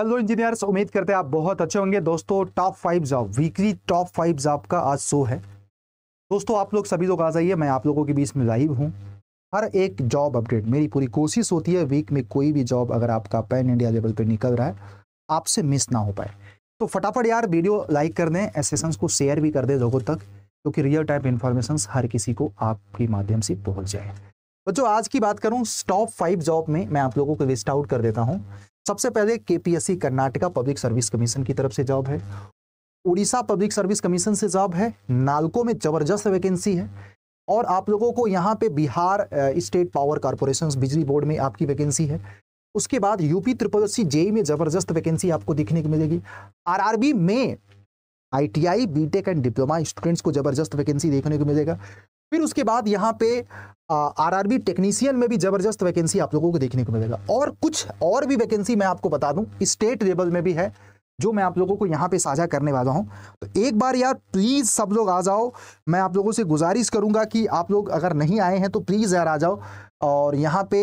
hello engineers उम्मीद करते हैं आप बहुत अच्छे होंगे दोस्तों top five job weekly top five job का आज शो है दोस्तों आप लोग सभी लोग आ जाइए मैं आप लोगों के बीच में लाइव हूँ हर एक जॉब अपडेट मेरी पूरी कोशिश होती है वीक में कोई भी जॉब अगर आपका पैन इंडिया लेवल पर निकल रहा है आपसे मिस ना हो पाए तो फटाफट यार वीडियो लाइक कर दें एसेसन्स को शेयर भी कर दें लोगों तक क्योंकि रियल टाइम इन्फॉर्मेशन हर किसी को आपके माध्यम से पहुँच जाए बच्चों आज की बात करूँ टॉप फाइव जॉब में मैं आप लोगों को लिस्ट आउट कर देता हूँ सबसे पहले KPSC Karnataka public service commission की तरफ से जॉब है उड़ीसा पब्लिक सर्विस कमीशन से जॉब है नालको में जबरदस्त वैकेंसी है और आप लोगों को यहाँ पे बिहार स्टेट पावर कारपोरेशन बिजली बोर्ड में आपकी वैकेंसी है उसके बाद यूपी त्रिपुरासी सी जेई में जबरदस्त वैकेंसी आपको देखने को मिलेगी आरआरबी में ITI BTech and diploma students को जबरदस्त वैकेंसी देखने को मिलेगा फिर उसके बाद यहाँ पे आरआरबी टेक्नीशियन में भी जबरदस्त वैकेंसी आप लोगों को देखने को मिलेगा और कुछ और भी वैकेंसी मैं आपको बता दूं स्टेट लेवल में भी है जो मैं आप लोगों को यहाँ पे साझा करने वाला हूँ तो एक बार यार प्लीज़ सब लोग आ जाओ मैं आप लोगों से गुजारिश करूँगा कि आप लोग अगर नहीं आए हैं तो प्लीज़ यार आ जाओ और यहाँ पे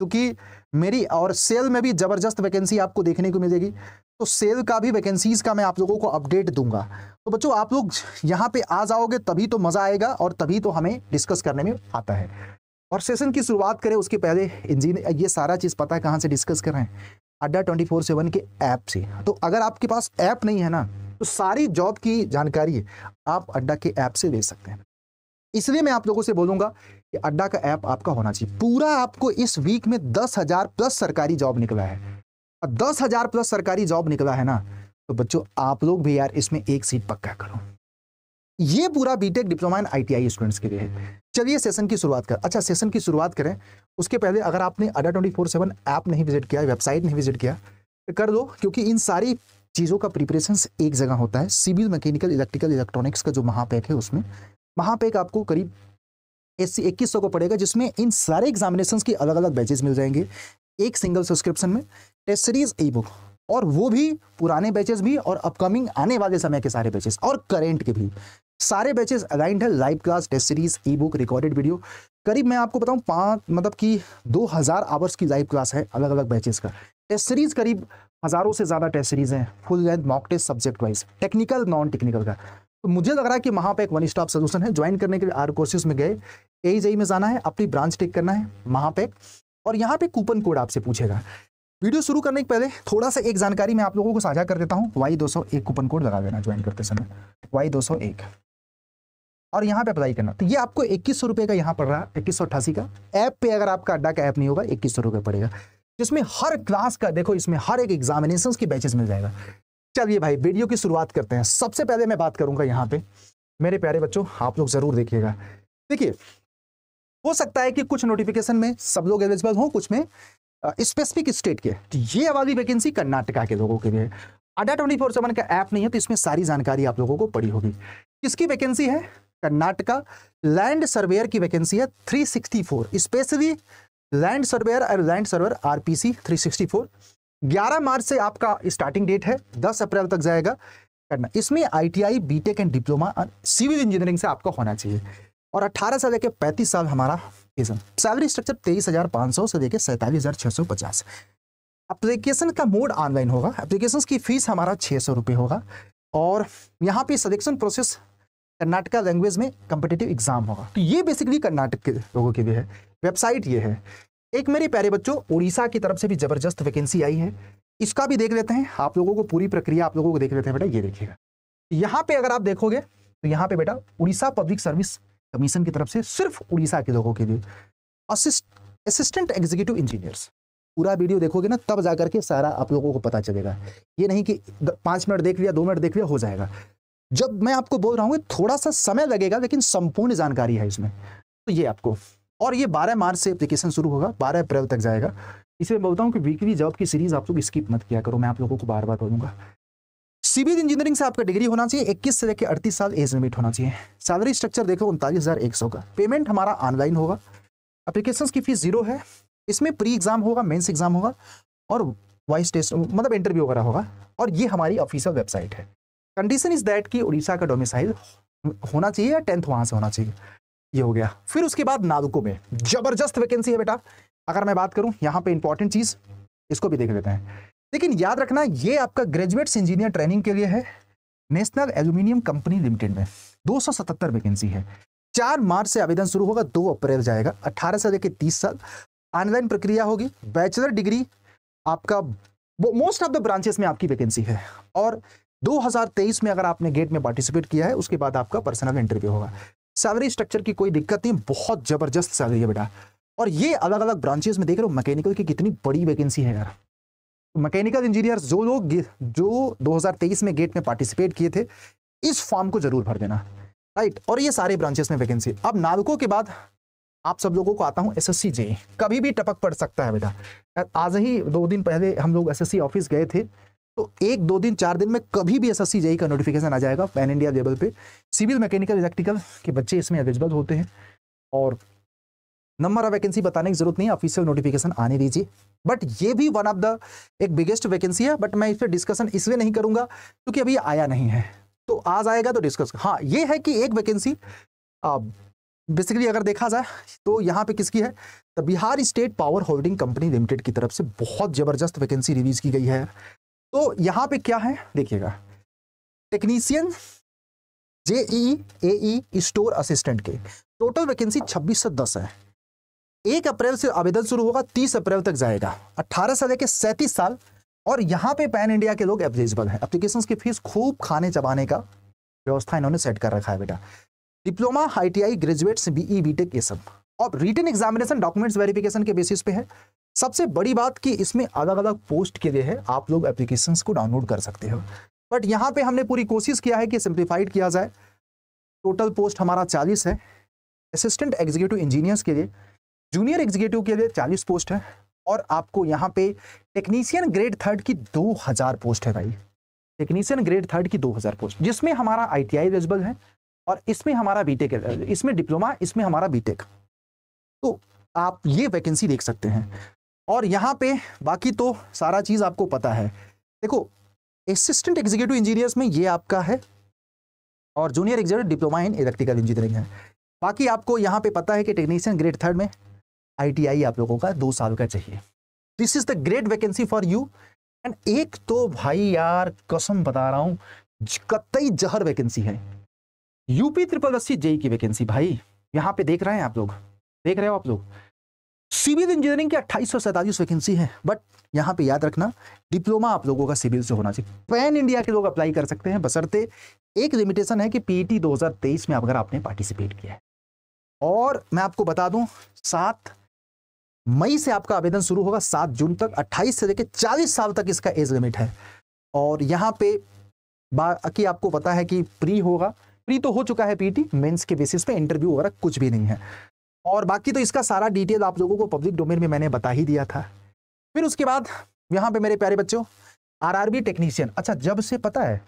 क्योंकि मेरी और सेल में भी ज़बरदस्त वैकेंसी आपको देखने को मिलेगी तो सेल का भी वैकेंसीज़ का मैं आप लोगों को अपडेट दूंगा तो बच्चों आप लोग यहाँ पे आ जाओगे तभी तो मज़ा आएगा और तभी तो हमें डिस्कस करने में आता है और सेशन की शुरुआत करें उसके पहले इंजीन ये सारा चीज़ पता है कहाँ से डिस्कस कर रहे हैं अड्डा ट्वेंटी फोर सेवन के ऐप से तो अगर आपके पास ऐप नहीं है ना तो सारी जॉब की जानकारी आप अड्डा के ऐप से ले सकते हैं इसलिए मैं आप लोगों से बोलूंगा कि अड्डा का ऐप आपका होना चाहिए पूरा आपको इस वीक में दस हजार प्लस सरकारी जॉब निकला है और दस हजार प्लस सरकारी जॉब निकला है ना तो बच्चों आप लोग भी यार इसमें एक सीट पक्का करो ये पूरा BTech diploma and ITI students के लिए है चलिए सेशन की शुरुआत कर अच्छा सेशन की शुरुआत करें उसके पहले अगर आपने Adda twenty four seven app नहीं विजिट किया वेबसाइट नहीं विजिट किया तो कर दो क्योंकि इन सारी चीज़ों का प्रिपरेशन एक जगह होता है सिविल मैकेनिकल इलेक्ट्रिकल इलेक्ट्रॉनिक्स का जो महापैक है उसमें वहाँ पे एक आपको करीब एस सी इक्कीस सौ को पड़ेगा जिसमें इन सारे एग्जामिनेशन की अलग अलग बैचेज मिल जाएंगे एक सिंगल सब्सक्रिप्शन में टेस्ट सीरीज ई बुक और वो भी पुराने बैचेस भी और अपकमिंग आने वाले समय के सारे बैचेस और करेंट के भी सारे बैचेस अलाइंड है live class test series e book recorded video करीब मैं आपको बताऊं पाँच मतलब कि दो हज़ार आवर्स की लाइव क्लास है अलग अलग बैचेस का टेस्ट सीरीज करीब हज़ारों से ज़्यादा टेस्ट सीरीज हैं full length mock test subject wise technical non technical का तो मुझे लग रहा है कि वहां पे एक वन स्टॉप सोल्यूशन है ज्वाइन करने के लिए आर कोर्सेज में गए एज e में जाना है अपनी ब्रांच टेक करना है वहां पे और यहाँ पे कूपन कोड आपसे पूछेगा वीडियो शुरू करने के पहले थोड़ा सा एक जानकारी मैं आप लोगों को साझा कर देता हूँ वाई दो सौ एक कूपन कोड लगा देना ज्वाइन करते समय वाई दो सौ एक और यहाँ पे अप्लाई करना तो ये आपको इक्कीस सौ रुपये का यहाँ पड़ रहा है इक्कीस सौ अट्ठासी का ऐप पे अगर आपका अड्डा का ऐप नहीं होगा इक्कीस सौ रुपये पड़ेगा जिसमें हर क्लास का देखो इसमें हर एक एग्जामिनेशन की बैचेस मिल जाएगा चलिए भाई वीडियो की शुरुआत करते हैं सबसे पहले मैं बात करूंगा यहाँ पे मेरे प्यारे बच्चों आप लोग जरूर देखिएगा देखिए हो सकता है कि कुछ नोटिफिकेशन में सब लोग एलिजिबल हों कुछ में स्पेसिफिक स्टेट के तो ये वाली वैकेंसी कर्नाटका के लोगों के लिए अडा ट्वेंटी फोर सेवन का ऐप नहीं है तो इसमें सारी जानकारी आप लोगों को पड़ी होगी किसकी वैकेंसी है कर्नाटका लैंड सर्वेयर की वैकेंसी है थ्री स्पेशली लैंड सर्वेयर और लैंड सर्वेयर आरपीसी 364 11 मार्च से आपका स्टार्टिंग डेट है 10 अप्रैल तक जाएगा करना इसमें ITI BTech and diploma civil engineering से आपका होना चाहिए और 18 से लेकर पैंतीस साल हमारा एजन सैलरी स्ट्रक्चर सौ से लेकर सैंतालीस एप्लीकेशन का मोड ऑनलाइन होगा एप्लीकेशन की फीस हमारा छः सौ रुपये होगा और यहाँ पे सिलेक्शन प्रोसेस कर्नाटका लैंग्वेज में कम्पिटेटिव एग्जाम होगा तो ये बेसिकली कर्नाटक के लोगों के लिए है वेबसाइट ये है एक मेरी प्यारे बच्चों उड़ीसा की तरफ से भी जबरदस्त वैकेंसी आई है इसका भी देख लेते हैं आप लोगों को पूरी प्रक्रिया आप लोगों को देख लेते हैं बेटा ये देखिएगा यहाँ पे अगर आप देखोगे तो यहाँ पे बेटा उड़ीसा पब्लिक सर्विस कमीशन की तरफ से सिर्फ उड़ीसा के लोगों के लिए असिस्टेंट एग्जीक्यूटिव इंजीनियर्स पूरा वीडियो देखोगे ना तब जाकर के सारा आप लोगों को पता चलेगा ये नहीं कि पांच मिनट देख लिया दो मिनट देख लिया हो जाएगा जब मैं आपको बोल रहा हूँ थोड़ा सा समय लगेगा लेकिन संपूर्ण जानकारी है इसमें तो ये आपको और ये 12 मार्च से एप्लीकेशन शुरू होगा 12 अप्रैल तक जाएगा इसे मैं बोलता हूँ कि वीकली जॉब की सीरीज आप लोग स्किप मत किया करो मैं आप लोगों को बार बार बोलूँगा सिविल इंजीनियरिंग से आपका डिग्री होना चाहिए 21 से लेकर 38 साल एज लिमिट होना चाहिए सैलरी स्ट्रक्चर देखो उनतालीस हज़ार एक सौ का पेमेंट हमारा ऑनलाइन होगा अप्लीकेशन की फीस जीरो है इसमें प्री एग्जाम होगा मेन्स एग्जाम होगा और वॉइस टेस्ट मतलब इंटरव्यू वगैरह होगा और ये हमारी ऑफिशियल वेबसाइट है कंडीशन इज दैट कि उड़ीसा का डोमिसाइल होना चाहिए या टेंथ वहाँ से होना चाहिए ये हो गया फिर उसके बाद नादुको में जबरदस्त वैकेंसी है बेटा अगर मैं बात करूं यहां पे इंपॉर्टेंट चीज इसको भी देख लेते हैं लेकिन याद रखना ये आपका ग्रेजुएट्स इंजीनियर ट्रेनिंग के लिए है नेशनल एल्यूमिनियम कंपनी लिमिटेड में दो वैकेंसी है चार मार्च से आवेदन शुरू होगा दो अप्रैल जाएगा अट्ठारह से लेकर तीस साल ऑनलाइन प्रक्रिया होगी बैचलर डिग्री आपका मोस्ट ऑफ द ब्रांचेस में आपकी वैकेंसी है और 2023 में अगर आपने गेट में पार्टिसिपेट किया है उसके बाद आपका पर्सनल इंटरव्यू होगा सैलरी स्ट्रक्चर की कोई दिक्कत नहीं बहुत ज़बरदस्त सैलरी है बेटा और ये अलग अलग ब्रांचेस में देख रहे हो मैकेनिकल की कितनी बड़ी वैकेंसी है यार मैकेनिकल इंजीनियर जो लोग जो 2023 में गेट में पार्टिसिपेट किए थे इस फॉर्म को जरूर भर देना राइट और ये सारे ब्रांचेस में वैकेंसी अब नालको के बाद आप सब लोगों को आता हूँ एस एस कभी भी टपक पड़ सकता है बेटा आज ही दो दिन पहले हम लोग एस ऑफिस गए थे तो एक दो दिन चार दिन में कभी भी एस एस e का नोटिफिकेशन आ जाएगा पैन इंडिया लेवल पे सिविल मैकेनिकल इलेक्ट्रिकल के बच्चे इसमें एलिजिबल होते हैं और नंबर ऑफ वैकेंसी बताने की जरूरत नहीं ऑफिशियल नोटिफिकेशन आने दीजिए बट ये भी वन ऑफ द एक बिगेस्ट वैकेंसी है बट मैं इस पर डिस्कशन इसलिए नहीं करूंगा क्योंकि अभी आया नहीं है तो आज आएगा तो डिस्कस हाँ ये है कि एक वैकेंसी बेसिकली अगर देखा जाए तो यहाँ पे किसकी है तो Bihar state power holding company limited की तरफ से बहुत ज़बरदस्त वैकेंसी रिलीज की गई है तो यहां पे क्या है देखिएगा technician JE A store assistant के टोटल वैकेंसी छब्बीस से दस है एक अप्रैल से आवेदन शुरू होगा तीस अप्रैल तक जाएगा अठारह से लेकर सैंतीस साल और यहाँ पे पैन इंडिया के लोग एलिजिबल हैं एप्लीकेशन की फीस खूब खाने चबाने का व्यवस्था इन्होंने सेट कर रखा है बेटा diploma I T I graduates BE BTech ये सब और रिटर्न एग्जामिनेशन डॉक्यूमेंट्स वेरिफिकेशन के बेसिस पे है सबसे बड़ी बात कि इसमें अलग अलग पोस्ट के लिए है आप लोग एप्लीकेशन को डाउनलोड कर सकते हो बट यहाँ पे हमने पूरी कोशिश किया है कि सिंप्लीफाइड किया जाए टोटल पोस्ट हमारा चालीस है असिस्टेंट एग्जीक्यूटिव इंजीनियर्स के लिए जूनियर एग्जीक्यूटिव के लिए चालीस पोस्ट है और आपको यहाँ पे टेक्नीशियन ग्रेड थर्ड की दो हज़ार पोस्ट है भाई टेक्नीशियन ग्रेड थर्ड की दो हज़ार पोस्ट जिसमें हमारा आई टी एलिजिबल है और इसमें हमारा बीटेक इसमें डिप्लोमा इसमें हमारा बीटेक तो आप ये वैकेंसी देख सकते हैं और यहाँ पे बाकी तो सारा चीज़ आपको पता है देखो असिस्टेंट एग्जीक्यूटिव इंजीनियर्स में ये आपका है और junior executive diploma in electrical engineering है बाकी आपको यहाँ पे पता है कि टेक्नीशियन ग्रेड थर्ड में आईटीआई आप लोगों का दो साल का चाहिए this is the great vacancy for you and एक तो भाई यार कसम बता रहा हूँ कतई जहर वैकेंसी है यूपी त्रिपल अस्सी जेई की वैकेंसी भाई यहाँ पे देख रहे हैं आप लोग देख रहे हो आप लोग सिविल इंजीनियरिंग की अट्ठाईस सौ वैकेंसी है बट यहाँ पे याद रखना डिप्लोमा आप लोगों का सिविल से होना चाहिए पैन इंडिया के लोग अप्लाई कर सकते हैं बसरते एक लिमिटेशन है कि पीईटी 2023 में अगर आपने पार्टिसिपेट किया है और मैं आपको बता दूं सात मई से आपका आवेदन शुरू होगा सात जून तक अट्ठाईस से लेकर चालीस साल तक इसका एज लिमिट है और यहाँ पे बाकी आपको पता है कि प्री होगा प्री तो हो चुका है पीटी मेंस के बेसिस पे इंटरव्यू वगैरह कुछ भी नहीं है और बाकी तो इसका सारा डिटेल आप लोगों को पब्लिक डोमेन में मैंने बता ही दिया था फिर उसके बाद यहाँ पे मेरे प्यारे बच्चों आरआरबी टेक्नीशियन अच्छा जब से पता है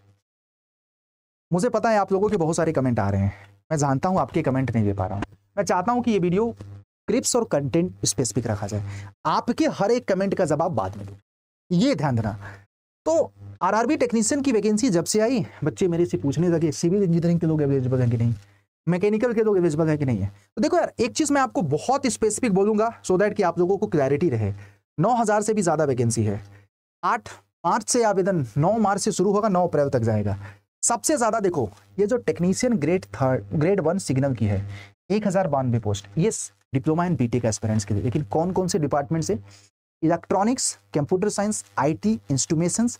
मुझे पता है आप लोगों के बहुत सारे कमेंट आ रहे हैं मैं जानता हूँ आपके कमेंट नहीं दे पा रहा हूँ मैं चाहता हूँ कि ये वीडियो क्लिप्स और कंटेंट स्पेसिफिक रखा जाए आपके हर एक कमेंट का जवाब बाद में दू ये ध्यान देना तो आरआरबी टेक्नीशियन की वैकेंसी जब से आई बच्चे मेरे से पूछने लगे सिविल इंजीनियरिंग के लोग अवेलेबल हैं कि नहीं मैकेनिकल के लोग एलिजिबल है कि नहीं है तो देखो यार एक चीज़ मैं आपको बहुत स्पेसिफिक बोलूंगा सो so दैट कि आप लोगों को क्लैरिटी रहे 9000 से भी ज़्यादा वैकेंसी है आठ मार्च से आवेदन 9 मार्च से शुरू होगा 9 अप्रैल तक जाएगा सबसे ज़्यादा देखो ये जो technician grade third grade one signal की है एक हज़ार बानवे पोस्ट ये डिप्लोमा एंड बीटेक एस्पेरेंट्स के लिए लेकिन कौन कौन से डिपार्टमेंट से इलेक्ट्रॉनिक्स कंप्यूटर साइंस टी इंस्ट्रूमेशंस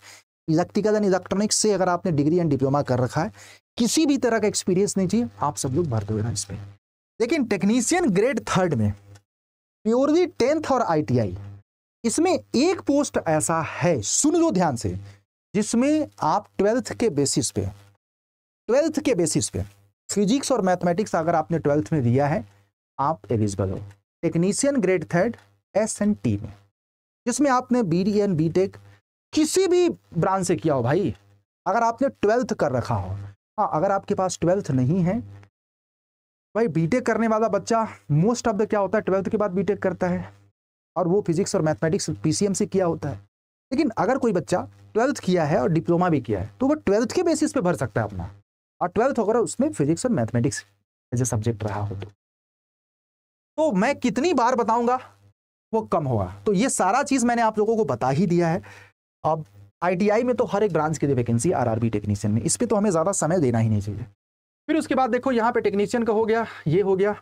इलेक्ट्रिकल एंड इलेक्ट्रॉनिक्स से अगर आपने डिग्री एंड डिप्लोमा कर रखा है किसी भी तरह का एक्सपीरियंस नहीं चाहिए आप सब लोग भर दो ना लेकिन टेक्नीशियन ग्रेड थर्ड में प्योरली टेंथ और आईटीआई इसमें एक पोस्ट ऐसा है सुन लो ध्यान से जिसमें आप ट्वेल्थ के बेसिस पे ट्वेल्थ के बेसिस पे फिजिक्स और मैथमेटिक्स अगर आपने ट्वेल्थ में दिया है आप एलिजिबल हो technician grade third S N T में जिसमें आपने B D N BTech किसी भी ब्रांच से किया हो भाई अगर आपने ट्वेल्थ कर रखा हो हाँ अगर आपके पास ट्वेल्थ नहीं है भाई बीटेक करने वाला बच्चा मोस्ट ऑफ द क्या होता है ट्वेल्थ के बाद बीटेक करता है और वो फिजिक्स और मैथमेटिक्स पीसीएम से किया होता है लेकिन अगर कोई बच्चा ट्वेल्थ किया है और डिप्लोमा भी किया है तो वो ट्वेल्थ के बेसिस पे भर सकता है अपना और ट्वेल्थ होकर उसमें फिजिक्स और मैथमेटिक्स एज ए सब्जेक्ट रहा हो तो।, तो मैं कितनी बार बताऊंगा वो कम होगा तो ये सारा चीज़ मैंने आप लोगों को बता ही दिया है अब आईटीआई में तो हर एक ब्रांच की वैकेंसी आरआरबी टेक्नीशियन में इस पर तो हमें ज़्यादा समय देना ही नहीं चाहिए फिर उसके बाद देखो यहाँ पे टेक्नीशियन का हो गया ये हो गया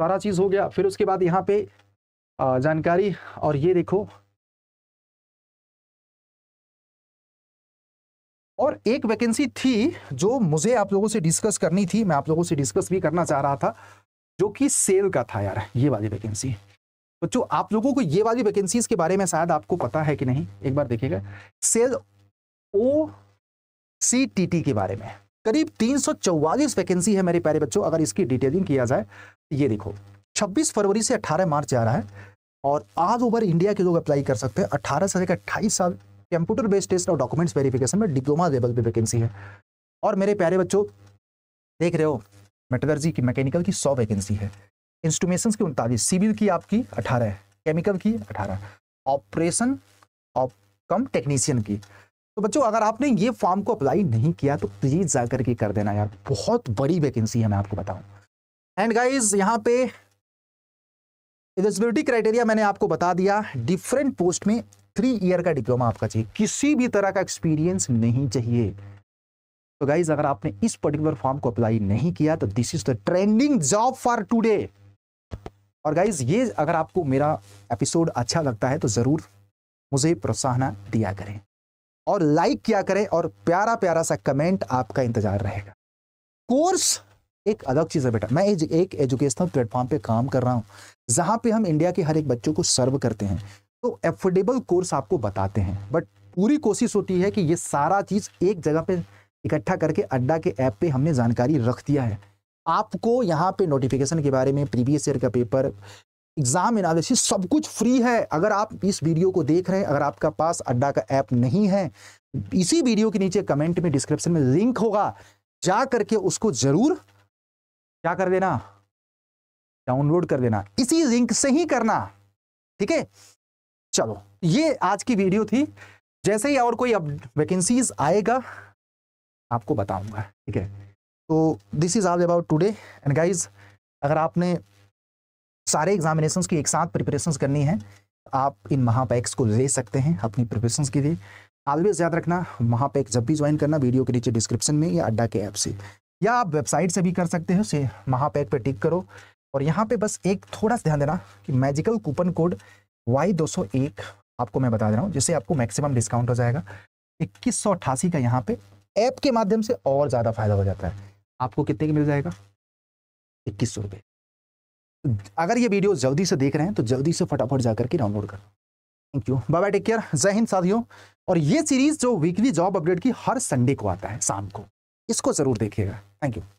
सारा चीज़ हो गया फिर उसके बाद यहाँ पे जानकारी और ये देखो और एक वैकेंसी थी जो मुझे आप लोगों से डिस्कस करनी थी मैं आप लोगों से डिस्कस भी करना चाह रहा था जो कि सेल का था यार ये वाली वैकेंसी बच्चों आप लोगों को ये वाली वैकेंसी के बारे में शायद आपको पता है कि नहीं एक बार देखिएगा SAIL O C T T के बारे में करीब 344 वैकेंसी है मेरे प्यारे बच्चों अगर इसकी डिटेलिंग किया जाए ये देखो 26 फरवरी से 18 मार्च आ रहा है और ऑल ओवर इंडिया के लोग अप्लाई कर सकते हैं अठारह से लेकर अट्ठाईस साल कंप्यूटर बेस्ड टेस्ट और डॉक्यूमेंट्स वेरिफिकेशन में डिप्लोमा लेवल पे वैकेंसी है और मेरे प्यारे बच्चों देख रहे हो मेटलर्जी की मैकेनिकल की सौ वैकेंसी है इंस्ट्रूमेशन की उनतालीस सिविल की आपकी अठारह केमिकल की अठारह ऑपरेशन ऑफ कम टेक्नीशियन की तो बच्चों अगर आपने ये फॉर्म को अप्लाई नहीं किया तो प्लीज़ जाकर के कर देना यार बहुत बड़ी वैकेंसी है मैं आपको बताऊं एंड गाइस यहाँ पे एलिजिबिलिटी क्राइटेरिया मैंने आपको बता दिया डिफरेंट पोस्ट में थ्री ईयर का डिप्लोमा आपका चाहिए किसी भी तरह का एक्सपीरियंस नहीं चाहिए तो गाइज अगर आपने इस पर्टिकुलर फॉर्म को अप्लाई नहीं किया तो this is the trending job for today और गाइज ये अगर आपको मेरा एपिसोड अच्छा लगता है तो ज़रूर मुझे प्रोत्साहन दिया करें और लाइक किया करें और प्यारा प्यारा सा कमेंट आपका इंतजार रहेगा कोर्स एक अलग चीज़ है बेटा मैं एज, एक एजुकेशनल प्लेटफॉर्म पे काम कर रहा हूँ जहां पे हम इंडिया के हर एक बच्चों को सर्व करते हैं तो एफोर्डेबल कोर्स आपको बताते हैं बट पूरी कोशिश होती है कि ये सारा चीज़ एक जगह पे इकट्ठा करके अड्डा के ऐप पे हमने जानकारी रख दिया है आपको यहाँ पे नोटिफिकेशन के बारे में प्रीवियस ईयर का पेपर एग्जाम एनालिसिस सब कुछ फ्री है अगर आप इस वीडियो को देख रहे हैं अगर आपका पास अड्डा का ऐप नहीं है इसी वीडियो के नीचे कमेंट में डिस्क्रिप्शन में लिंक होगा जा करके उसको जरूर क्या कर देना डाउनलोड कर देना इसी लिंक से ही करना ठीक है चलो ये आज की वीडियो थी जैसे ही और कोई अब वैकेंसीज आएगा आपको बताऊंगा ठीक है तो this is all about today and guys अगर आपने सारे एग्जामिनेशन की एक साथ प्रिपरेशन करनी है आप इन महापैक्स को ले सकते हैं अपनी प्रिपरेशन के लिए ऑलवेज याद रखना महापैक जब भी ज्वाइन करना वीडियो के नीचे डिस्क्रिप्शन में या अड्डा के ऐप से या आप वेबसाइट से भी कर सकते हैं उसे महापैक पर टिक करो और यहाँ पे बस एक थोड़ा सा ध्यान देना कि मैजिकल कूपन कोड वाई दो सौ एक आपको मैं बता दे रहा हूँ जिससे आपको मैक्सिमम डिस्काउंट हो जाएगा इक्कीस सौ अट्ठासी का यहाँ पे ऐप के माध्यम से और ज़्यादा फायदा हो जाता है आपको कितने का मिल जाएगा इक्कीस सौ रुपये अगर ये वीडियो जल्दी से देख रहे हैं तो जल्दी से फटाफट जा करके डाउनलोड कर थैंक यू बाबा टेक केयर जय हिंद साथियों और ये सीरीज जो वीकली जॉब अपडेट की हर संडे को आता है शाम को इसको जरूर देखिएगा थैंक यू